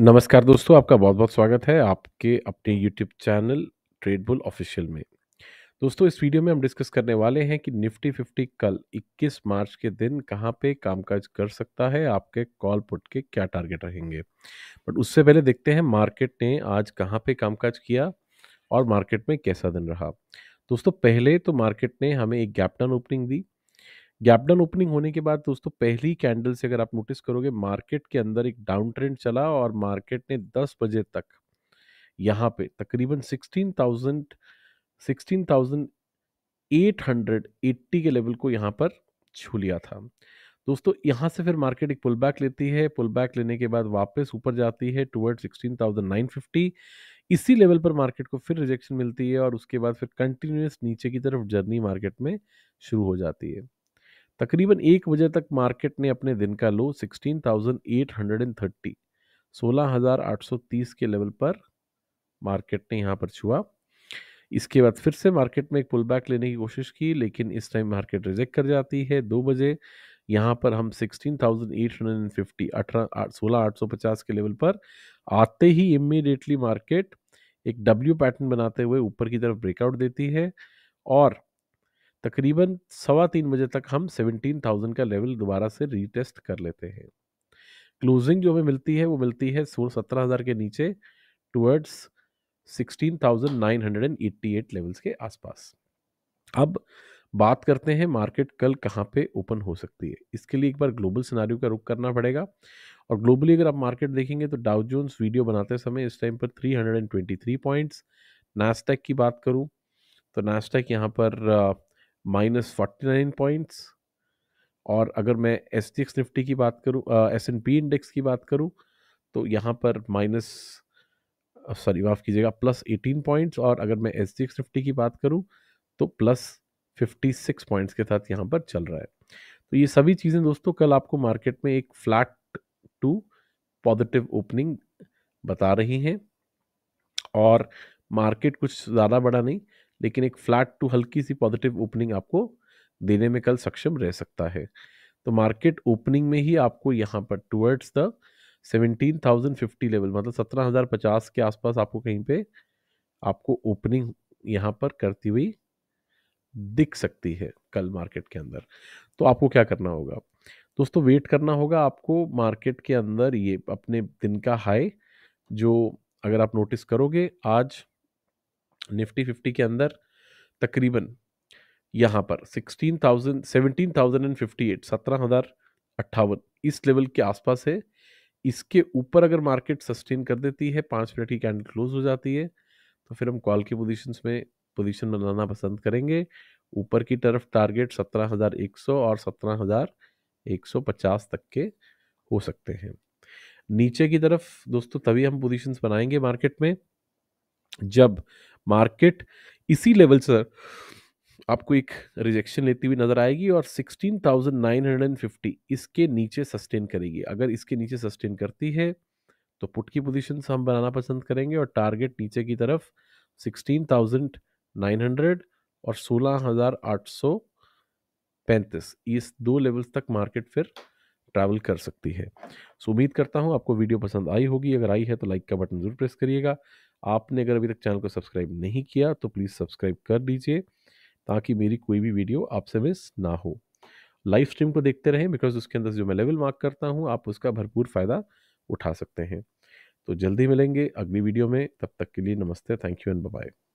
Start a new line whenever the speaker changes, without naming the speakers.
नमस्कार दोस्तों आपका बहुत बहुत स्वागत है आपके अपने YouTube चैनल ट्रेडबुल ऑफिशियल में दोस्तों इस वीडियो में हम डिस्कस करने वाले हैं कि निफ्टी फिफ्टी कल 21 मार्च के दिन कहाँ पे कामकाज कर सकता है आपके कॉल पुट के क्या टारगेट रहेंगे बट उससे पहले देखते हैं मार्केट ने आज कहाँ पे कामकाज किया और मार्केट में कैसा दिन रहा दोस्तों पहले तो मार्केट ने हमें एक गैप डाउन ओपनिंग दी गैप डाउन ओपनिंग होने के बाद दोस्तों पहली कैंडल से अगर आप नोटिस करोगे मार्केट के अंदर एक डाउन ट्रेंड चला और मार्केट ने 10 बजे तक यहाँ पे तकरीबन 16,000 16,880 के लेवल को यहाँ पर छू लिया था दोस्तों यहाँ से फिर मार्केट एक पुल बैक लेती है पुल बैक लेने के बाद वापस ऊपर जाती है नाइन फिफ्टी इसी लेवल पर मार्केट को फिर रिजेक्शन मिलती है और उसके बाद फिर कंटिन्यूस नीचे की तरफ जर्नी मार्केट में शुरू हो जाती है तकरीबन एक बजे तक मार्केट ने अपने दिन का लो 16,830 16,830 के लेवल पर मार्केट ने यहाँ पर छुआ इसके बाद फिर से मार्केट में एक पुल बैक लेने की कोशिश की लेकिन इस टाइम मार्केट रिजेक्ट कर जाती है दो बजे यहाँ पर हम 16,850 अठारह सोलह के लेवल पर आते ही इमीडिएटली मार्केट एक डब्ल्यू पैटर्न बनाते हुए ऊपर की तरफ ब्रेकआउट देती है और तकरीबन सवा तीन बजे तक हम सेवनटीन थाउजेंड का लेवल दोबारा से रीटेस्ट कर लेते हैं क्लोजिंग जो हमें मिलती है वो मिलती है सोलह सत्रह हज़ार के नीचे towards sixteen thousand nine hundred and eighty eight levels के आसपास अब बात करते हैं मार्केट कल कहाँ पे ओपन हो सकती है इसके लिए एक बार ग्लोबल सिनारी का रुख करना पड़ेगा और ग्लोबली अगर आप मार्केट देखेंगे तो डाउ जोन्स वीडियो बनाते समय इस टाइम पर 323 पॉइंट्स नास्टैक की बात करूँ तो नास्टैक यहाँ पर माइनस फोर्टी नाइन पॉइंट्स और अगर मैं एस टी एक्स निफ्टी की बात करूँ एस एन पी इंडेक्स की बात करूँ तो यहाँ पर माइनस सॉरी माफ़ कीजिएगा प्लस एटीन पॉइंट्स और अगर मैं एस टी एक्स निफ्टी की बात करूँ तो प्लस फिफ्टी सिक्स पॉइंट्स के साथ यहाँ पर चल रहा है तो ये सभी चीज़ें दोस्तों कल आपको मार्केट में एक फ्लैट टू पॉजिटिव ओपनिंग बता रही हैं और मार्केट कुछ ज़्यादा बड़ा नहीं लेकिन एक फ्लैट टू हल्की सी पॉजिटिव ओपनिंग आपको देने में कल सक्षम रह सकता है तो मार्केट ओपनिंग में ही आपको यहाँ पर towards the seventeen thousand fifty level मतलब सत्रह हज़ार पचास के आसपास आपको कहीं पे आपको ओपनिंग यहाँ पर करती हुई दिख सकती है कल मार्केट के अंदर तो आपको क्या करना होगा दोस्तों वेट करना होगा आपको मार्केट के अंदर ये अपने दिन का हाई जो अगर आप नोटिस करोगे आज निफ्टी फिफ्टी के अंदर तकरीबन यहाँ पर sixteen thousand seventeen thousand and fifty eight सत्रह हज़ार अट्ठावन इस लेवल के आसपास है इसके ऊपर अगर मार्केट सस्टेन कर देती है पाँच मिनट की कैंडल क्लोज हो जाती है तो फिर हम कॉल की पोजिशंस में पोजिशन बनाना पसंद करेंगे ऊपर की तरफ टारगेट सत्रह हज़ार एक सौ और सत्रह हज़ार एक सौ पचास तक के हो सकते हैं नीचे की तरफ दोस्तों तभी हम पोजीशंस बनाएंगे मार्केट में जब मार्केट इसी लेवल से आपको एक रिजेक्शन लेती हुई नजर आएगी और 16,950 इसके नीचे सस्टेन करेगी अगर इसके नीचे सस्टेन करती है तो पुट की पोजिशन हम बनाना पसंद करेंगे और टारगेट नीचे की तरफ 16,900 और 16,835 इस दो लेवल्स तक मार्केट फिर ट्रैवल कर सकती है सो उम्मीद करता हूँ आपको वीडियो पसंद आई होगी अगर आई है तो लाइक का बटन ज़रूर प्रेस करिएगा आपने अगर अभी तक चैनल को सब्सक्राइब नहीं किया तो प्लीज़ सब्सक्राइब कर दीजिए ताकि मेरी कोई भी वीडियो आपसे मिस ना हो लाइव स्ट्रीम को देखते रहें बिकॉज उसके अंदर जो मैं लेवल मार्क करता हूँ आप उसका भरपूर फ़ायदा उठा सकते हैं तो जल्दी मिलेंगे अगली वीडियो में तब तक के लिए नमस्ते थैंक यू एंड बाय